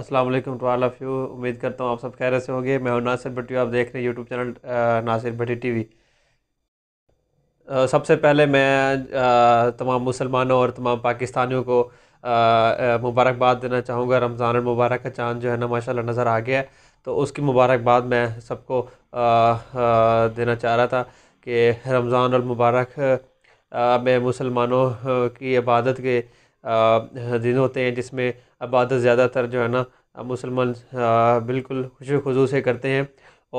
अस्सलाम वालेकुम to all of you उम्मीद करता हूँ आप सब खैर से होंगे मैं हूँ नासिर भट्टी आप देख रहे हैं YouTube channel Nasir Bhatti TV सबसे पहले मैं तमाम मुसलमानों और तमाम पाकिस्तानियों को मुबारकबाद देना चाहूँगा रमज़ान मुबारक का चांद जो है ना माशाल्लाह नज़र आ गया तो उसकी मुबारकबाद मैं सबको देना चाह रहा था कि रमज़ान मुबारक में मुसलमानों की इबादत के दिन होते हैं जिसमें इबादत ज़्यादातर जो है ना मुसलमान बिल्कुल खुशी खुजू से करते हैं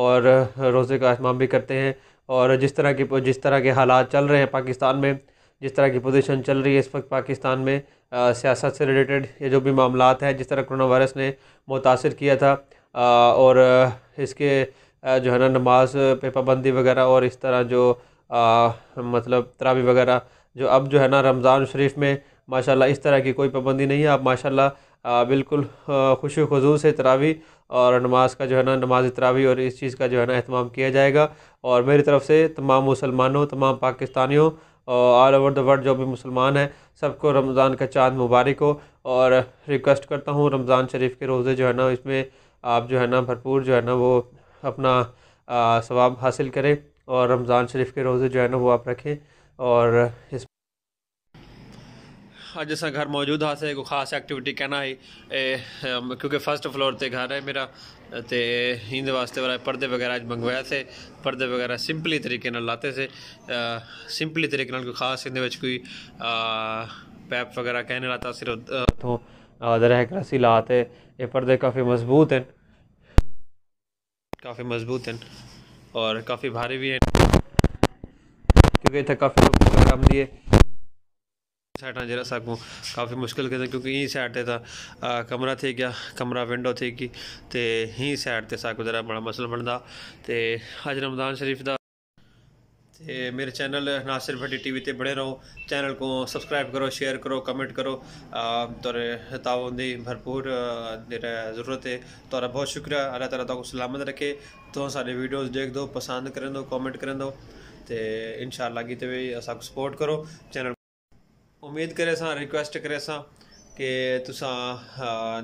और रोज़े का अहमाम भी करते हैं और जिस तरह की जिस तरह के हालात चल रहे हैं पाकिस्तान में जिस तरह की पोजीशन चल रही है इस वक्त पाकिस्तान में सियासत से रिलेटेड ये जो भी मामला हैं जिस तरह करोना वायरस ने मुतासर किया था आ, और इसके जो है ना नमाज पे पाबंदी वगैरह और इस तरह जो आ, मतलब तरावी वगैरह जो अब जो है ना रमज़ान शरीफ में माशाल्लाह इस तरह की कोई पाबंदी नहीं है आप माशाल्लाह बिल्कुल खुश खजू से तरावी और नमाज का जो है ना नमाज तरावी और इस चीज़ का जो है ना अहतमाम किया जाएगा और मेरी तरफ़ से तमाम मुसलमानों तमाम पाकिस्तानियों और ऑल ओवर द वर्ल्ड जो भी मुसलमान हैं सबको रमज़ान का चाँद मुबारक हो और रिक्वेस्ट करता हूँ रमज़ान शरीफ के रोज़े जो है ना इसमें आप जो है ना भरपूर जो है ना वो अपना सवाब हासिल करें और रमज़ान शरीफ के रोज़े जो है ना वो आप रखें और इस अज अस घर मौजूद हासे से खास एक्टिविटी कहना है ए, क्योंकि फर्स्ट फ्लोर ते घर है मेरा ते इन वास्ते वाला पर्दे वगैरह अज मंगवाए थे पर्दे वगैरह सिंपली तरीके लाते से आ, सिंपली तरीके कोई खास इन कोई पैप वगैरह कहने लाता सिर्फ उतों दरह करासी लाते ये पर्दे काफ़ी मजबूत हैं काफ़ी मजबूत हैं और काफ़ी भारी भी हैं क्योंकि इतना काफ़ी काम दिए ਨਾਲ ਜਿਹੜਾ ਸਾਕੂ ਕਾਫੀ ਮੁਸ਼ਕਲ કહેતા ਕਿਉਂਕਿ ਇਹ ਸਾਈਡ ਤੇ ਤਾਂ ਕਮਰਾ ਥੇ ਗਿਆ ਕਮਰਾ ਵਿੰਡੋ ਥੇ ਕੀ ਤੇ ਹੀ ਸਾਈਡ ਤੇ ਸਾਕੂ ਜਰਾ ਬੜਾ ਮਸਲ ਬਣਦਾ ਤੇ ਅੱਜ ਰਮਜ਼ਾਨ ਸ਼ਰੀਫ ਦਾ ਤੇ ਮੇਰੇ ਚੈਨਲ ਨਾਸਿਰ ਭੱਟੀ ਟੀਵੀ ਤੇ ਬੜੇ ਰਹੋ ਚੈਨਲ ਕੋ ਸਬਸਕ੍ਰਾਈਬ ਕਰੋ ਸ਼ੇਅਰ ਕਰੋ ਕਮੈਂਟ ਕਰੋ ਤੌਰ ਤਾਵਨ ਦੀ ਭਰਪੂਰ ਜ਼ਰੂਰਤ ਹੈ ਤੁਹਾਡਾ ਬਹੁਤ ਸ਼ੁਕਰੀਆ ਅੱਲਾਹ ਤਾਲਾ ਤੁਹਾਨੂੰ ਸਲਾਮਤ ਰੱਖੇ ਤੋਂ ਸਾਡੇ ਵੀਡੀਓਜ਼ ਦੇਖ ਦੋ ਪਸੰਦ ਕਰਨ ਦੋ ਕਮੈਂਟ ਕਰਨ ਦੋ ਤੇ ਇਨਸ਼ਾਅੱਲਾ ਕੀ ਕੀਤੇ ਵੀ ਅਸਾਂ ਸਪੋਰਟ ਕਰੋ ਚੈਨਲ ਉਮੀਦ ਕਰੇ ਸਾਂ ਰਿਕੁਐਸਟ ਕਰੇ ਸਾਂ ਕਿ ਤੁਸੀਂ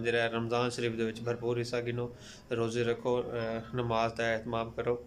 ਜਿਹੜਾ ਰਮਜ਼ਾਨ ਸ਼ਰੀਫ ਦੇ ਵਿੱਚ ਭਰਪੂਰ ਹਿੱਸਾ ਗਿਨੋ ਰੋਜ਼ੇ ਰੱਖੋ ਨਮਾਜ਼ ਦਾ ਇhtਮਾਮ ਕਰੋ